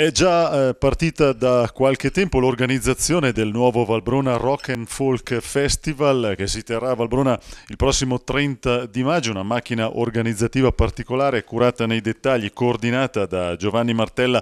È già eh, partita da qualche tempo l'organizzazione del nuovo Valbrona Rock and Folk Festival che si terrà a Valbrona il prossimo 30 di maggio, una macchina organizzativa particolare curata nei dettagli, coordinata da Giovanni Martella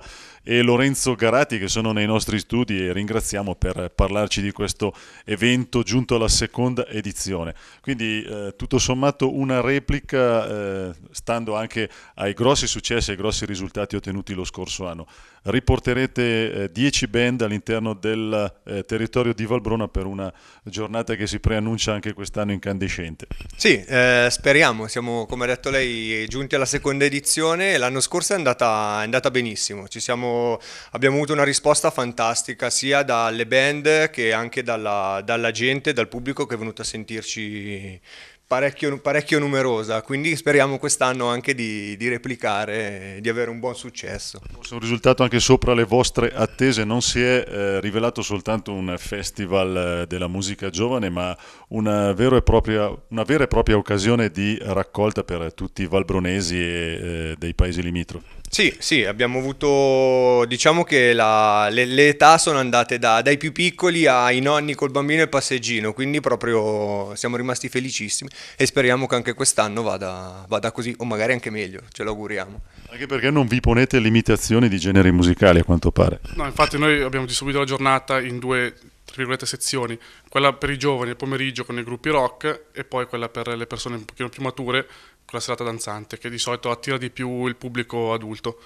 e Lorenzo Garati che sono nei nostri studi e ringraziamo per parlarci di questo evento giunto alla seconda edizione. Quindi eh, tutto sommato una replica eh, stando anche ai grossi successi e ai grossi risultati ottenuti lo scorso anno riporterete 10 eh, band all'interno del eh, territorio di Valbrona per una giornata che si preannuncia anche quest'anno incandescente. Sì, eh, speriamo, siamo come ha detto lei giunti alla seconda edizione, l'anno scorso è andata, è andata benissimo, siamo, abbiamo avuto una risposta fantastica sia dalle band che anche dalla, dalla gente, dal pubblico che è venuto a sentirci parecchio, parecchio numerosa, quindi speriamo quest'anno anche di, di replicare e di avere un buon successo. Forse un risultato anche sopra le vostre attese, non si è eh, rivelato soltanto un festival eh, della musica giovane, ma una vera e propria, vera e propria occasione di raccolta per tutti i valbronesi e eh, dei paesi limitrofi. Sì, sì, abbiamo avuto, diciamo che la, le, le, età sono andate da, dai più piccoli ai nonni col bambino e passeggino, quindi proprio siamo rimasti felicissimi e speriamo che anche quest'anno vada, vada così, o magari anche meglio, ce lo auguriamo. Anche perché non vi ponete limitazioni di generi musicali a quanto pare. No, infatti noi abbiamo distribuito la giornata in due sezioni, quella per i giovani al pomeriggio con i gruppi rock e poi quella per le persone un pochino più mature quella serata danzante, che di solito attira di più il pubblico adulto.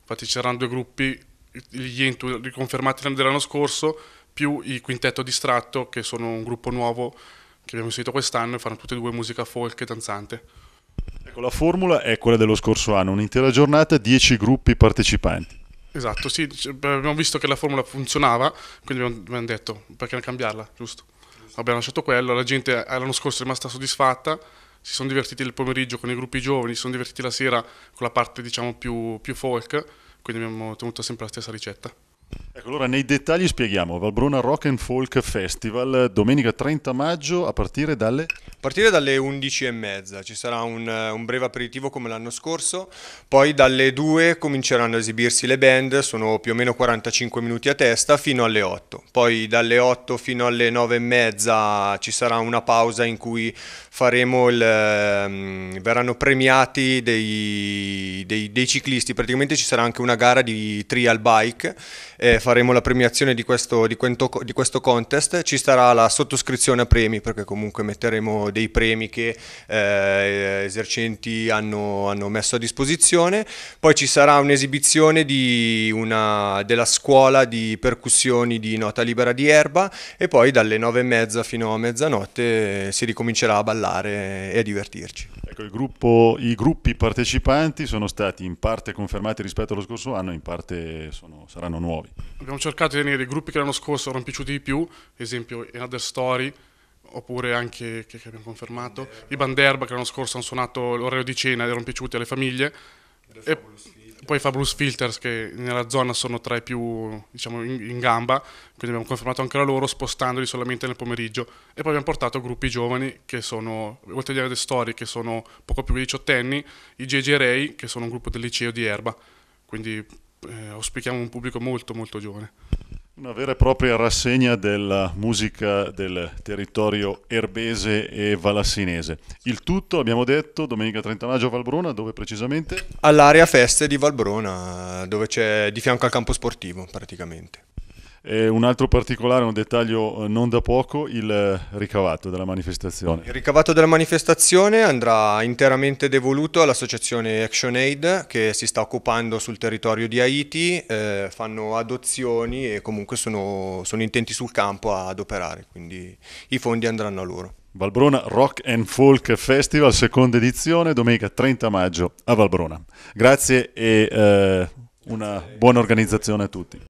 Infatti c'erano due gruppi, gli Intu riconfermati dell'anno scorso, più i Quintetto Distratto, che sono un gruppo nuovo che abbiamo inserito quest'anno e fanno tutte e due musica folk e danzante. Ecco, la formula è quella dello scorso anno, un'intera giornata, 10 gruppi partecipanti. Esatto, sì, abbiamo visto che la formula funzionava, quindi abbiamo detto perché non cambiarla, giusto? Abbiamo lasciato quello, la gente eh, l'anno scorso è rimasta soddisfatta, si sono divertiti il pomeriggio con i gruppi giovani, si sono divertiti la sera con la parte diciamo più, più folk, quindi abbiamo tenuto sempre la stessa ricetta. Ecco, allora nei dettagli spieghiamo, Valbruna Rock and Folk Festival, domenica 30 maggio a partire dalle... A partire dalle 11.30 ci sarà un, eh, un, breve aperitivo come l'anno scorso, poi dalle 2 cominceranno a esibirsi le band, sono più o meno 45 minuti a testa, fino alle 8. Poi dalle 8 fino alle 9.30 ci sarà una pausa in cui faremo il, ehm, verranno premiati dei, dei, dei ciclisti, praticamente ci sarà anche una gara di trial bike eh, faremo la premiazione di questo, di, quento, di questo, contest, ci sarà la sottoscrizione a premi perché comunque metteremo dei premi che eh, esercenti hanno, hanno, messo a disposizione, poi ci sarà un'esibizione della scuola di percussioni di nota libera di erba e poi dalle nove e mezza fino a mezzanotte eh, si ricomincerà a ballare e a divertirci. Ecco, gruppo, I gruppi partecipanti sono stati in parte confermati rispetto allo scorso anno, in parte sono, saranno nuovi. Abbiamo cercato di tenere i gruppi che l'anno scorso erano piaciuti di più, ad esempio Another Story, oppure anche, che, che abbiamo confermato, Banderba. i Banderba che l'anno scorso hanno suonato l'orario di cena ed erano piaciuti alle famiglie. E, poi fa Blues Filters, che nella zona sono tra i più diciamo, in, in, gamba, quindi abbiamo confermato anche la loro spostandoli solamente nel pomeriggio. E poi abbiamo portato gruppi giovani che sono, oltre agli The Story, che sono poco più di 18 anni, i JJ Ray, che sono un gruppo del liceo di Erba. Quindi eh, auspichiamo un pubblico molto molto giovane. Una vera e propria rassegna della musica del territorio erbese e valassinese. Il tutto, abbiamo detto, domenica 30 maggio a Valbrona, dove precisamente? All'area feste di Valbrona, dove c'è di fianco al campo sportivo praticamente. E un altro particolare, un dettaglio eh, non da poco, il eh, ricavato della manifestazione. Il ricavato della manifestazione andrà interamente devoluto all'associazione ActionAid che si sta occupando sul territorio di Haiti, eh, fanno adozioni e comunque sono, sono intenti sul campo ad operare, quindi i fondi andranno a loro. Valbrona Rock and Folk Festival, seconda edizione, domenica 30 maggio a Valbrona. Grazie e eh, una buona organizzazione a tutti.